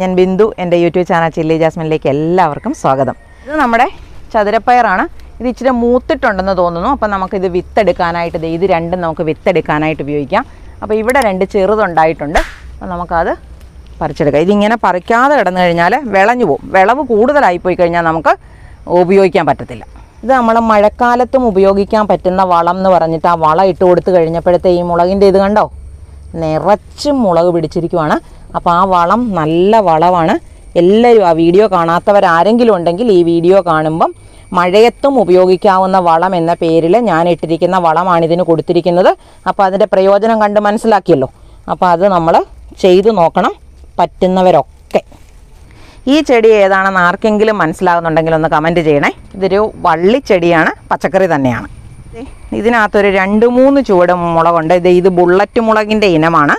ഞാൻ ബിന്ദു എൻ്റെ YouTube channel chilli ജാസ്മിനിലേക്ക് എല്ലാവർക്കും സ്വാഗതം ഇത് നമ്മുടെ ചതുരപ്പയറാണ് ഇത് ഇച്ചിരി മൂത്തിട്ടുണ്ടെന്ന് തോന്നുന്നു അപ്പം നമുക്കിത് വിത്തെടുക്കാനായിട്ട് ഇത് രണ്ടും നമുക്ക് വിത്തെടുക്കാനായിട്ട് ഉപയോഗിക്കാം അപ്പോൾ ഇവിടെ രണ്ട് ചെറുതുണ്ടായിട്ടുണ്ട് അപ്പോൾ നമുക്കത് പറിച്ചെടുക്കാം ഇതിങ്ങനെ പറിക്കാതെ കിടന്നു കഴിഞ്ഞാൽ വിളഞ്ഞു പോകും വിളവ് കൂടുതലായി പോയി കഴിഞ്ഞാൽ നമുക്ക് ഉപയോഗിക്കാൻ പറ്റത്തില്ല ഇത് നമ്മൾ മഴക്കാലത്തും ഉപയോഗിക്കാൻ പറ്റുന്ന വളം എന്ന് പറഞ്ഞിട്ട് ആ വളം ഇട്ട് കൊടുത്തു കഴിഞ്ഞപ്പോഴത്തെ ഈ മുളകിൻ്റെ ഇത് കണ്ടോ നിറച്ചും മുളക് പിടിച്ചിരിക്കുവാണ് അപ്പോൾ ആ വളം നല്ല വളമാണ് എല്ലാവരും ആ വീഡിയോ കാണാത്തവരാരെങ്കിലും ഉണ്ടെങ്കിൽ ഈ വീഡിയോ കാണുമ്പം മഴയത്തും ഉപയോഗിക്കാവുന്ന വളം എന്ന പേരിൽ ഞാൻ ഇട്ടിരിക്കുന്ന വളമാണ് ഇതിന് കൊടുത്തിരിക്കുന്നത് അപ്പോൾ അതിൻ്റെ പ്രയോജനം കണ്ട് മനസ്സിലാക്കിയല്ലോ അപ്പോൾ അത് നമ്മൾ ചെയ്തു നോക്കണം പറ്റുന്നവരൊക്കെ ഈ ചെടി ഏതാണെന്ന് ആർക്കെങ്കിലും മനസ്സിലാകുന്നുണ്ടെങ്കിൽ ഒന്ന് കമൻറ്റ് ചെയ്യണേ ഇതൊരു വള്ളിച്ചെടിയാണ് പച്ചക്കറി തന്നെയാണ് ഇതിനകത്തൊരു രണ്ട് മൂന്ന് ചുവട് മുളകുണ്ട് ഇത് ഇത് ബുള്ളറ്റ് മുളകിൻ്റെ ഇനമാണ്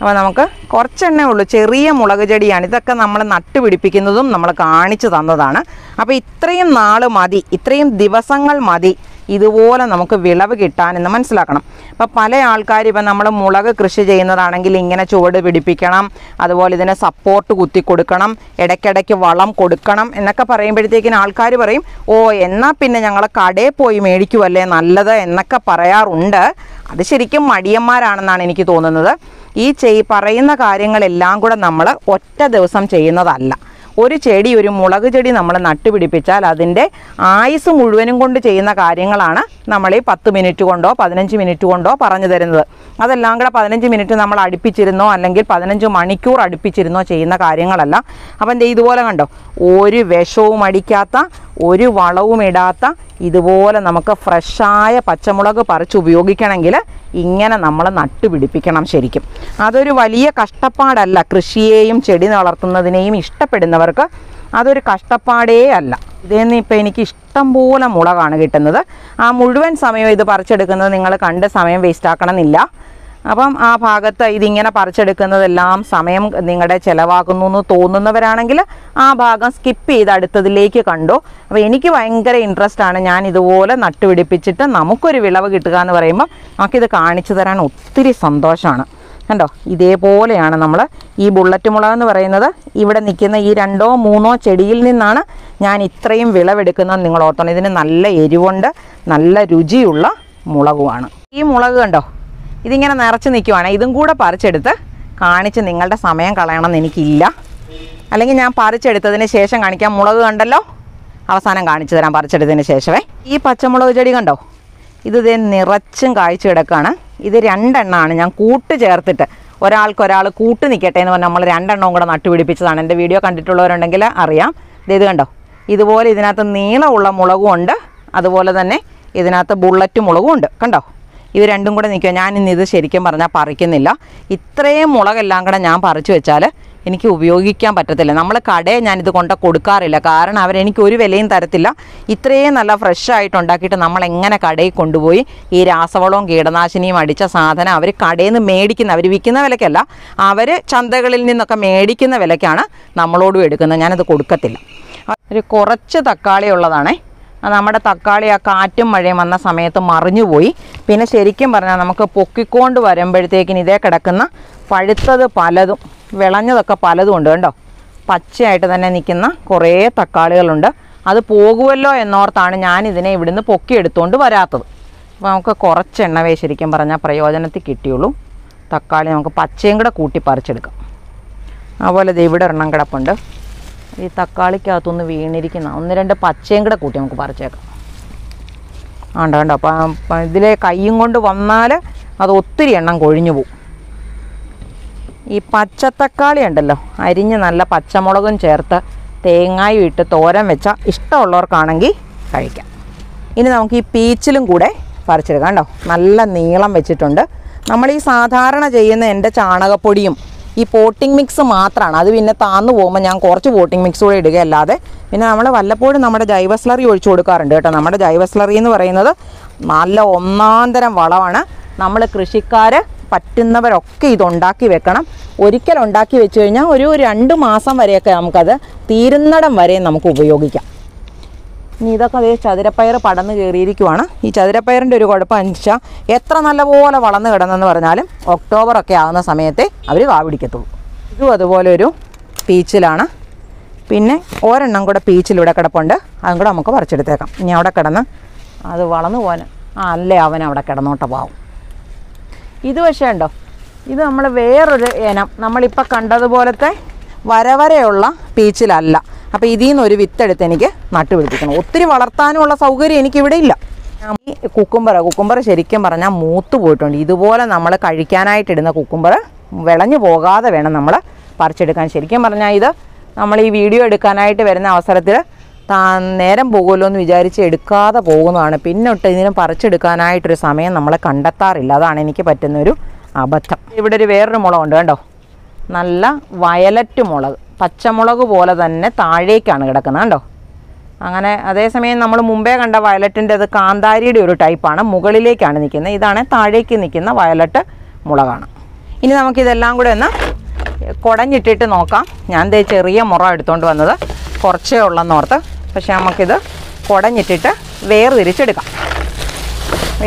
അപ്പോൾ നമുക്ക് കുറച്ചെണ്ണേ ഉള്ളൂ ചെറിയ മുളക് ചെടിയാണ് ഇതൊക്കെ നമ്മൾ നട്ട് പിടിപ്പിക്കുന്നതും നമ്മൾ കാണിച്ചു തന്നതാണ് അപ്പോൾ ഇത്രയും നാൾ മതി ഇത്രയും ദിവസങ്ങൾ മതി ഇതുപോലെ നമുക്ക് വിളവ് കിട്ടാനെന്ന് മനസ്സിലാക്കണം അപ്പോൾ പല ആൾക്കാർ ഇപ്പം നമ്മൾ മുളക് കൃഷി ചെയ്യുന്നതാണെങ്കിൽ ഇങ്ങനെ ചുവട് പിടിപ്പിക്കണം അതുപോലെ ഇതിനെ സപ്പോർട്ട് കുത്തി കൊടുക്കണം ഇടയ്ക്കിടയ്ക്ക് വളം കൊടുക്കണം എന്നൊക്കെ പറയുമ്പോഴത്തേക്കിന് ആൾക്കാർ പറയും ഓ എന്നാൽ പിന്നെ ഞങ്ങൾ കടയിൽ പോയി മേടിക്കുമല്ലേ നല്ലത് എന്നൊക്കെ പറയാറുണ്ട് അത് ശരിക്കും മടിയന്മാരാണെന്നാണ് എനിക്ക് തോന്നുന്നത് ഈ ചെയ് പറയുന്ന കാര്യങ്ങളെല്ലാം കൂടെ നമ്മൾ ഒറ്റ ദിവസം ചെയ്യുന്നതല്ല ഒരു ചെടി ഒരു മുളക് ചെടി നമ്മൾ നട്ടുപിടിപ്പിച്ചാൽ അതിൻ്റെ ആയുസ് മുഴുവനും കൊണ്ട് ചെയ്യുന്ന കാര്യങ്ങളാണ് നമ്മൾ ഈ പത്ത് മിനിറ്റ് കൊണ്ടോ പതിനഞ്ച് മിനിറ്റ് കൊണ്ടോ പറഞ്ഞു തരുന്നത് അതെല്ലാം കൂടെ പതിനഞ്ച് മിനിറ്റ് നമ്മൾ അടുപ്പിച്ചിരുന്നോ അല്ലെങ്കിൽ പതിനഞ്ച് മണിക്കൂർ അടുപ്പിച്ചിരുന്നോ ചെയ്യുന്ന കാര്യങ്ങളല്ല അപ്പം ഇതുപോലെ കണ്ടോ ഒരു വിഷവും അടിക്കാത്ത ഒരു വളവും ഇടാത്ത ഇതുപോലെ നമുക്ക് ഫ്രഷായ പച്ചമുളക് പറിച്ച് ഉപയോഗിക്കണമെങ്കിൽ ഇങ്ങനെ നമ്മൾ നട്ടുപിടിപ്പിക്കണം ശരിക്കും അതൊരു വലിയ കഷ്ടപ്പാടല്ല കൃഷിയെയും ചെടി വളർത്തുന്നതിനെയും ഇഷ്ടപ്പെടുന്നവർക്ക് അതൊരു കഷ്ടപ്പാടേ അല്ല നിന്ന് ഇപ്പം എനിക്ക് ഇഷ്ടം പോലെ മുളകാണ് കിട്ടുന്നത് ആ മുഴുവൻ സമയം ഇത് പറിച്ചെടുക്കുന്നത് നിങ്ങൾ കണ്ട് സമയം വേസ്റ്റ് ആക്കണമെന്നില്ല അപ്പം ആ ഭാഗത്ത് ഇതിങ്ങനെ പറിച്ചെടുക്കുന്നതെല്ലാം സമയം നിങ്ങളുടെ ചിലവാക്കുന്നു എന്ന് തോന്നുന്നവരാണെങ്കിൽ ആ ഭാഗം സ്കിപ്പ് ചെയ്ത് അടുത്തതിലേക്ക് കണ്ടു അപ്പോൾ എനിക്ക് ഭയങ്കര ഇൻട്രസ്റ്റ് ആണ് ഞാൻ ഇതുപോലെ നട്ടുപിടിപ്പിച്ചിട്ട് നമുക്കൊരു വിളവ് കിട്ടുക എന്ന് പറയുമ്പോൾ നമുക്കിത് കാണിച്ചു തരാൻ ഒത്തിരി സന്തോഷമാണ് കണ്ടോ ഇതേപോലെയാണ് നമ്മൾ ഈ ബുള്ളറ്റ് മുളക് എന്ന് പറയുന്നത് ഇവിടെ നിൽക്കുന്ന ഈ രണ്ടോ മൂന്നോ ചെടിയിൽ നിന്നാണ് ഞാൻ ഇത്രയും വിളവെടുക്കുന്നത് നിങ്ങൾ ഓർത്തണം ഇതിന് നല്ല എരിവുണ്ട് നല്ല രുചിയുള്ള മുളകുമാണ് ഈ മുളക് കണ്ടോ ഇതിങ്ങനെ നിറച്ച് നിൽക്കുവാണ് ഇതും കൂടെ പറിച്ചെടുത്ത് കാണിച്ച് നിങ്ങളുടെ സമയം കളയണമെന്ന് എനിക്കില്ല അല്ലെങ്കിൽ ഞാൻ പറിച്ചെടുത്തതിന് ശേഷം കാണിക്കാം മുളക് കണ്ടല്ലോ അവസാനം കാണിച്ചു തരാം പറിച്ചെടുത്തതിന് ശേഷമേ ഈ പച്ചമുളക് ചെടി കണ്ടോ ഇത് ഇതേ നിറച്ചും കാഴ്ച കിടക്കുകയാണ് ഇത് രണ്ടെണ്ണമാണ് ഞാൻ കൂട്ട് ചേർത്തിട്ട് ഒരാൾക്കൊരാൾ കൂട്ട് നിൽക്കട്ടെ എന്ന് പറഞ്ഞാൽ നമ്മൾ രണ്ടെണ്ണവും കൂടെ നട്ടുപിടിപ്പിച്ചതാണ് എൻ്റെ വീഡിയോ കണ്ടിട്ടുള്ളവരുണ്ടെങ്കിൽ അറിയാം ഇത് കണ്ടോ ഇതുപോലെ ഇതിനകത്ത് നീളമുള്ള മുളകും ഉണ്ട് അതുപോലെ തന്നെ ഇതിനകത്ത് ബുള്ളറ്റ് മുളകും ഉണ്ട് കണ്ടോ ഇവ രണ്ടും കൂടെ നിൽക്കുക ഇന്ന് ഇത് ശരിക്കും പറഞ്ഞാൽ പറിക്കുന്നില്ല ഇത്രയും മുളകെല്ലാം കൂടെ ഞാൻ പറിച്ചു വെച്ചാൽ എനിക്ക് ഉപയോഗിക്കാൻ പറ്റത്തില്ല നമ്മൾ കടയെ ഞാനിത് കൊണ്ട് കൊടുക്കാറില്ല കാരണം അവരെനിക്ക് ഒരു വിലയും തരത്തില്ല ഇത്രയും നല്ല ഫ്രഷ് ആയിട്ട് ഉണ്ടാക്കിയിട്ട് നമ്മൾ എങ്ങനെ കടയിൽ കൊണ്ടുപോയി ഈ രാസവളവും കീടനാശിനിയും അടിച്ച സാധനം അവർ കടയിൽ നിന്ന് മേടിക്കുന്ന അവർ വിൽക്കുന്ന വിലക്കല്ല അവർ ചന്തകളിൽ നിന്നൊക്കെ മേടിക്കുന്ന വിലയ്ക്കാണ് നമ്മളോടും എടുക്കുന്നത് ഞാനത് കൊടുക്കത്തില്ല ഒരു കുറച്ച് തക്കാളി ഉള്ളതാണേ നമ്മുടെ തക്കാളി ആ കാറ്റും മഴയും വന്ന സമയത്ത് മറിഞ്ഞുപോയി പിന്നെ ശരിക്കും പറഞ്ഞാൽ നമുക്ക് പൊക്കിക്കൊണ്ട് വരുമ്പോഴത്തേക്കിന് ഇതേ കിടക്കുന്ന പഴുത്തത് പലതും വിളഞ്ഞതൊക്കെ പലതും ഉണ്ട് കേട്ടോ പച്ചയായിട്ട് തന്നെ നിൽക്കുന്ന കുറേ തക്കാളികളുണ്ട് അത് പോകുമല്ലോ എന്നോർത്താണ് ഞാൻ ഇതിനെ ഇവിടുന്ന് പൊക്കിയെടുത്തുകൊണ്ട് വരാത്തത് അപ്പോൾ നമുക്ക് കുറച്ച് എണ്ണവേ ശരിക്കും പറഞ്ഞാൽ പ്രയോജനത്തിൽ കിട്ടിയുള്ളൂ തക്കാളി നമുക്ക് പച്ചയും കൂടെ കൂട്ടി പറിച്ചെടുക്കാം അതുപോലെ ദേ ഇവിടെ എണ്ണം കിടപ്പുണ്ട് ഈ തക്കാളിക്കകത്തൊന്ന് വീണിരിക്കുന്ന ഒന്ന് രണ്ട് പച്ചയും കൂടെ കൂട്ടി നമുക്ക് പറിച്ചേക്കാം ആണ്ടോ വേണ്ട അപ്പം ഇതിലെ കയ്യും കൊണ്ട് വന്നാൽ അത് ഒത്തിരി എണ്ണം കൊഴിഞ്ഞു പോവും ഈ പച്ചത്തക്കാളി ഉണ്ടല്ലോ അരിഞ്ഞ് നല്ല പച്ചമുളകും ചേർത്ത് തേങ്ങായും ഇട്ട് തോരൻ വെച്ചാൽ ഇഷ്ടമുള്ളവർക്കാണെങ്കിൽ കഴിക്കാം ഇനി നമുക്ക് ഈ പീച്ചിലും കൂടെ പറിച്ചെടുക്കാം കേട്ടോ നല്ല നീളം വെച്ചിട്ടുണ്ട് നമ്മൾ ഈ സാധാരണ ചെയ്യുന്ന എൻ്റെ ചാണകപ്പൊടിയും ഈ പോട്ടിംഗ് മിക്സ് മാത്രമാണ് അത് പിന്നെ താന്നു പോകുമ്പോൾ ഞാൻ കുറച്ച് പോട്ടിംഗ് മിക്സ് കൂടെ ഇടുക അല്ലാതെ പിന്നെ നമ്മൾ വല്ലപ്പോഴും നമ്മുടെ ജൈവ സ്ലറി ഒഴിച്ചു കൊടുക്കാറുണ്ട് കേട്ടോ നമ്മുടെ ജൈവ സ്ലറി എന്ന് പറയുന്നത് നല്ല ഒന്നാന്തരം വളമാണ് നമ്മൾ കൃഷിക്കാർ പറ്റുന്നവരൊക്കെ ഇതുണ്ടാക്കി വെക്കണം ഒരിക്കലുണ്ടാക്കി വെച്ച് കഴിഞ്ഞാൽ ഒരു രണ്ട് മാസം വരെയൊക്കെ നമുക്കത് തീരുന്നടം വരെ നമുക്ക് ഉപയോഗിക്കാം ഇനി ഇതൊക്കെ അതേ ചതുരപ്പയർ പടന്ന് കയറിയിരിക്കുവാണ് ഈ ചതുരപ്പയറിൻ്റെ ഒരു കുഴപ്പം വെച്ചാൽ എത്ര നല്ലപോലെ വളർന്ന് കിടന്നെന്ന് പറഞ്ഞാലും ഒക്ടോബർ ഒക്കെ ആകുന്ന സമയത്തെ അവർ വാവിടിക്കത്തുള്ളൂ ഇതും അതുപോലെ ഒരു പീച്ചിലാണ് പിന്നെ ഒരെണ്ണം കൂടെ പീച്ചിലൂടെ കിടപ്പുണ്ട് അതും കൂടെ നമുക്ക് പറിച്ചെടുത്തേക്കാം ഇനി അവിടെ കിടന്ന് അത് വളർന്നു പോകാൻ ആ അല്ലേ അവൻ അവിടെ കിടന്നോട്ട പാവും ഇത് പക്ഷേ ഉണ്ടോ ഇത് നമ്മൾ വേറൊരു ഇനം നമ്മളിപ്പോൾ കണ്ടതുപോലത്തെ വരവരെയുള്ള പീച്ചിലല്ല അപ്പോൾ ഇതിൽ നിന്ന് ഒരു വിത്തെടുത്ത് എനിക്ക് നട്ടുപിടിപ്പിക്കണം ഒത്തിരി വളർത്താനുമുള്ള സൗകര്യം എനിക്കിവിടെ ഇല്ല ഈ കുക്കുംബർ കുക്കുംബർ ശരിക്കും പറഞ്ഞാൽ മൂത്ത് പോയിട്ടുണ്ട് ഇതുപോലെ നമ്മൾ കഴിക്കാനായിട്ടിടുന്ന കുക്കുംബർ വിളഞ്ഞു പോകാതെ വേണം നമ്മൾ പറിച്ചെടുക്കാൻ ശരിക്കും പറഞ്ഞാൽ ഇത് നമ്മൾ ഈ വീഡിയോ എടുക്കാനായിട്ട് വരുന്ന അവസരത്തിൽ താ നേരം പോകുമല്ലോ എന്ന് വിചാരിച്ച് എടുക്കാതെ പോകുന്നതാണ് പിന്നൊട്ട് ഇതിനും പറിച്ചെടുക്കാനായിട്ടൊരു സമയം നമ്മളെ കണ്ടെത്താറില്ല അതാണ് എനിക്ക് പറ്റുന്നൊരു അബദ്ധം ഇവിടെ ഒരു വേറൊരു മുളകുണ്ട് കണ്ടോ നല്ല വയലറ്റ് മുളക് പച്ചമുളക് പോലെ തന്നെ താഴേക്കാണ് കിടക്കുന്നത് കണ്ടോ അങ്ങനെ അതേസമയം നമ്മൾ മുമ്പേ കണ്ട വയലറ്റിൻ്റെ അത് കാന്താരിയുടെ ഒരു ടൈപ്പാണ് മുകളിലേക്കാണ് നിൽക്കുന്നത് ഇതാണ് താഴേക്ക് നിൽക്കുന്ന വയലറ്റ് മുളകാണ് ഇനി നമുക്കിതെല്ലാം കൂടെ ഒന്ന് കുടഞ്ഞിട്ടിട്ട് നോക്കാം ഞാൻ ദേ ചെറിയ മുറ എടുത്തുകൊണ്ട് വന്നത് കുറച്ചേ ഉള്ളെന്നോർത്ത് പക്ഷേ നമുക്കിത് കുടഞ്ഞിട്ടിട്ട് വേർതിരിച്ചെടുക്കാം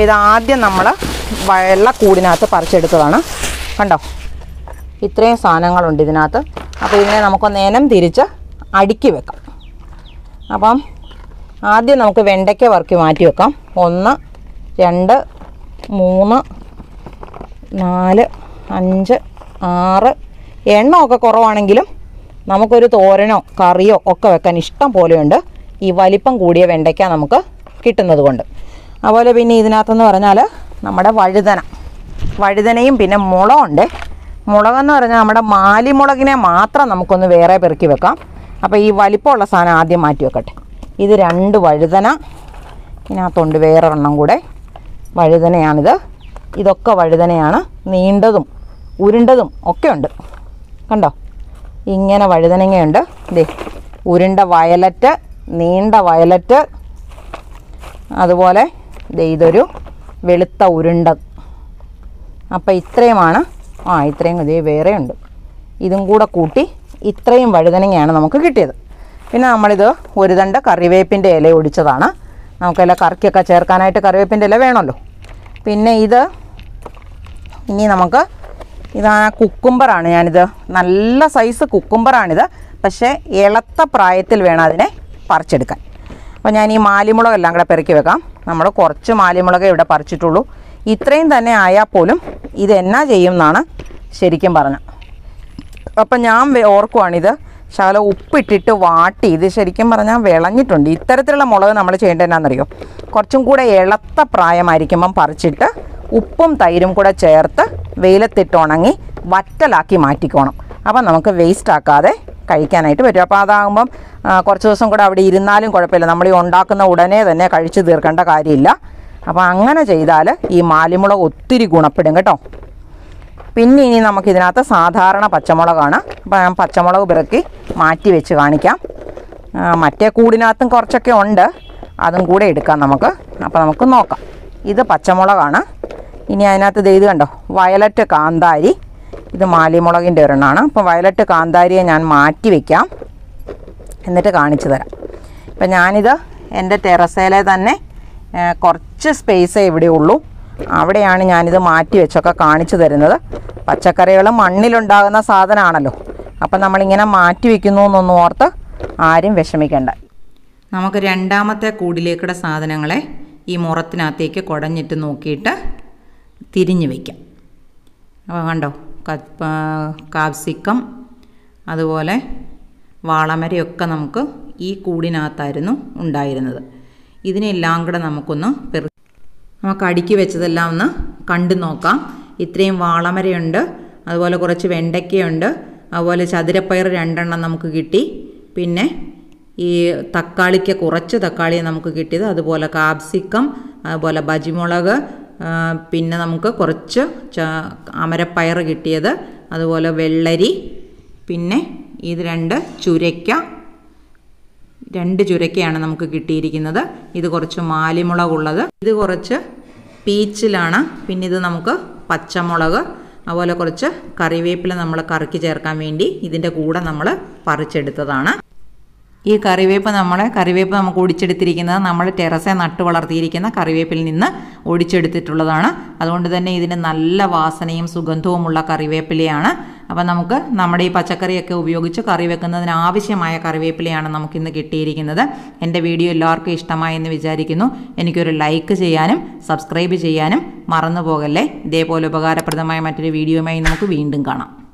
ഇതാദ്യം നമ്മൾ വെള്ള കൂടിനകത്ത് പറിച്ചെടുത്തതാണ് കണ്ടോ ഇത്രയും സാധനങ്ങളുണ്ട് ഇതിനകത്ത് അപ്പോൾ ഇതിനെ നമുക്കൊന്ന് നേനം തിരിച്ച് അടുക്കി വെക്കാം അപ്പം ആദ്യം നമുക്ക് വെണ്ടയ്ക്ക വറുക്കി മാറ്റി വെക്കാം ഒന്ന് രണ്ട് മൂന്ന് നാല് അഞ്ച് ആറ് എണ്ണമൊക്കെ കുറവാണെങ്കിലും നമുക്കൊരു തോരനോ കറിയോ ഒക്കെ വെക്കാൻ ഇഷ്ടം പോലെയുണ്ട് ഈ വലിപ്പം കൂടിയ വെണ്ടയ്ക്ക നമുക്ക് കിട്ടുന്നത് കൊണ്ട് അതുപോലെ പിന്നെ ഇതിനകത്തെന്ന് പറഞ്ഞാൽ നമ്മുടെ വഴുതന വഴുതനയും പിന്നെ മുളമുണ്ട് മുളകെന്ന് പറഞ്ഞാൽ നമ്മുടെ മാലിമുളകിനെ മാത്രം നമുക്കൊന്ന് വേറെ പെറുക്കി വെക്കാം അപ്പോൾ ഈ വലിപ്പമുള്ള സാധനം ആദ്യം മാറ്റി വെക്കട്ടെ ഇത് രണ്ട് വഴുതന ഇതിനകത്തുണ്ട് വേറെ എണ്ണം കൂടെ വഴുതനയാണിത് ഇതൊക്കെ വഴുതനയാണ് നീണ്ടതും ഉരുണ്ടതും ഒക്കെ ഉണ്ട് കണ്ടോ ഇങ്ങനെ വഴുതനങ്ങയുണ്ട് ദേ ഉരുണ്ട വയലറ്റ് നീണ്ട വയലറ്റ് അതുപോലെ ദേ ഇതൊരു വെളുത്ത ഉരുണ്ട അപ്പോൾ ഇത്രയുമാണ് ആ ഇത്രയും ഇതേ വേറെ ഉണ്ട് ഇതും കൂടെ കൂട്ടി ഇത്രയും വഴുതനങ്ങയാണ് നമുക്ക് കിട്ടിയത് പിന്നെ നമ്മളിത് ഒരു തണ്ട് കറിവേപ്പിൻ്റെ ഇല ഒടിച്ചതാണ് നമുക്കെല്ലാം കറിക്കൊക്കെ ചേർക്കാനായിട്ട് കറിവേപ്പിൻ്റെ ഇല വേണമല്ലോ പിന്നെ ഇത് ഇനി നമുക്ക് ഇതാ കുക്കുംബറാണ് ഞാനിത് നല്ല സൈസ് കുക്കുംബറാണിത് പക്ഷേ ഇളത്ത പ്രായത്തിൽ വേണം അതിനെ പറിച്ചെടുക്കാൻ അപ്പോൾ ഞാൻ ഈ മാലിമുളകെല്ലാം എല്ലാം കൂടെ പെറുക്കി വെക്കാം നമ്മൾ കുറച്ച് മാലിമുളക് ഇവിടെ പറിച്ചിട്ടുള്ളൂ ഇത്രയും തന്നെ ആയാൽ പോലും ഇത് എന്നാ ചെയ്യും എന്നാണ് ശരിക്കും പറഞ്ഞത് അപ്പം ഞാൻ ഓർക്കുവാണിത് ശകല ഉപ്പിട്ടിട്ട് വാട്ടി ഇത് ശരിക്കും പറഞ്ഞാൽ വിളഞ്ഞിട്ടുണ്ട് ഇത്തരത്തിലുള്ള മുളക് നമ്മൾ ചെയ്യേണ്ടതെന്നാണെന്നറിയോ കുറച്ചും കൂടെ ഇളത്ത പ്രായമായിരിക്കുമ്പം പറിച്ചിട്ട് ഉപ്പും തൈരും കൂടെ ചേർത്ത് വെയിലത്തിട്ട് ഉണങ്ങി വറ്റലാക്കി മാറ്റിക്കോണം അപ്പം നമുക്ക് വേസ്റ്റ് ആക്കാതെ കഴിക്കാനായിട്ട് പറ്റും അപ്പോൾ അതാകുമ്പം കുറച്ച് ദിവസം കൂടെ അവിടെ ഇരുന്നാലും കുഴപ്പമില്ല നമ്മൾ ഈ ഉണ്ടാക്കുന്ന ഉടനെ തന്നെ കഴിച്ചു തീർക്കേണ്ട കാര്യമില്ല അപ്പോൾ അങ്ങനെ ചെയ്താൽ ഈ മാലിമുളക് ഒത്തിരി ഗുണപ്പെടും കേട്ടോ പിന്നെ ഇനി നമുക്കിതിനകത്ത് സാധാരണ പച്ചമുളകാണ് അപ്പോൾ ഞാൻ പച്ചമുളക് പിറക്കി മാറ്റി വെച്ച് കാണിക്കാം മറ്റേ കൂടിനകത്തും കുറച്ചൊക്കെ ഉണ്ട് അതും കൂടെ എടുക്കാം നമുക്ക് അപ്പോൾ നമുക്ക് നോക്കാം ഇത് പച്ചമുളകാണ് ഇനി അതിനകത്ത് ഇത് കണ്ടോ വയലറ്റ് കാന്താരി ഇത് മാലിമുളകിൻ്റെ ഒരെണ്ണമാണ് അപ്പോൾ വയലറ്റ് കാന്താരിയെ ഞാൻ മാറ്റി വയ്ക്കാം എന്നിട്ട് കാണിച്ചു തരാം അപ്പം ഞാനിത് എൻ്റെ ടെറസയിലെ തന്നെ കുറച്ച് സ്പേസേ ഇവിടെ ഉള്ളൂ അവിടെയാണ് ഞാനിത് മാറ്റി വെച്ചൊക്കെ കാണിച്ചു തരുന്നത് പച്ചക്കറികൾ മണ്ണിലുണ്ടാകുന്ന സാധനമാണല്ലോ അപ്പം നമ്മളിങ്ങനെ മാറ്റി വെക്കുന്നു എന്നൊന്നും ഓർത്ത് ആരും വിഷമിക്കേണ്ട നമുക്ക് രണ്ടാമത്തെ കൂടിലേക്കുടെ സാധനങ്ങളെ ഈ മുറത്തിനകത്തേക്ക് കുടഞ്ഞിട്ട് നോക്കിയിട്ട് തിരിഞ്ഞു വയ്ക്കാം അപ്പോൾ കണ്ടോ കാപ്സിക്കം അതുപോലെ വാളമരയൊക്കെ നമുക്ക് ഈ കൂടിനകത്തായിരുന്നു ഉണ്ടായിരുന്നത് ഇതിനെല്ലാം കൂടെ നമുക്കൊന്ന് പെറു നമുക്ക് അടുക്കി വെച്ചതെല്ലാം ഒന്ന് കണ്ടു നോക്കാം ഇത്രയും വാളമരയുണ്ട് അതുപോലെ കുറച്ച് വെണ്ടയ്ക്കയുണ്ട് അതുപോലെ ചതുരപ്പയർ രണ്ടെണ്ണം നമുക്ക് കിട്ടി പിന്നെ ഈ തക്കാളിക്ക് കുറച്ച് തക്കാളി നമുക്ക് കിട്ടിയത് അതുപോലെ കാപ്സിക്കം അതുപോലെ ബജിമുളക് പിന്നെ നമുക്ക് കുറച്ച് ച അമരപ്പയർ കിട്ടിയത് അതുപോലെ വെള്ളരി പിന്നെ ഇത് രണ്ട് ചുരയ്ക്ക രണ്ട് ചുരക്കയാണ് നമുക്ക് കിട്ടിയിരിക്കുന്നത് ഇത് കുറച്ച് മാലിമുളകുള്ളത് ഇത് കുറച്ച് പീച്ചിലാണ് പിന്നെ ഇത് നമുക്ക് പച്ചമുളക് അതുപോലെ കുറച്ച് കറിവേപ്പില നമ്മൾ കറിക്ക് ചേർക്കാൻ വേണ്ടി ഇതിൻ്റെ കൂടെ നമ്മൾ പറിച്ചെടുത്തതാണ് ഈ കറിവേപ്പ് നമ്മൾ കറിവേപ്പ് നമുക്ക് ഒടിച്ചെടുത്തിരിക്കുന്നത് നമ്മൾ ടെറസെ നട്ട് വളർത്തിയിരിക്കുന്ന കറിവേപ്പിൽ നിന്ന് ഒടിച്ചെടുത്തിട്ടുള്ളതാണ് അതുകൊണ്ട് തന്നെ ഇതിന് നല്ല വാസനയും സുഗന്ധവുമുള്ള കറിവേപ്പിലയാണ് അപ്പം നമുക്ക് നമ്മുടെ ഈ പച്ചക്കറിയൊക്കെ ഉപയോഗിച്ച് കറി വെക്കുന്നതിന് ആവശ്യമായ കറിവേപ്പിലയാണ് നമുക്കിന്ന് കിട്ടിയിരിക്കുന്നത് എൻ്റെ വീഡിയോ എല്ലാവർക്കും ഇഷ്ടമായെന്ന് വിചാരിക്കുന്നു എനിക്കൊരു ലൈക്ക് ചെയ്യാനും സബ്സ്ക്രൈബ് ചെയ്യാനും മറന്നു പോകല്ലേ ഇതേപോലെ ഉപകാരപ്രദമായ മറ്റൊരു വീഡിയോയുമായി നമുക്ക് വീണ്ടും കാണാം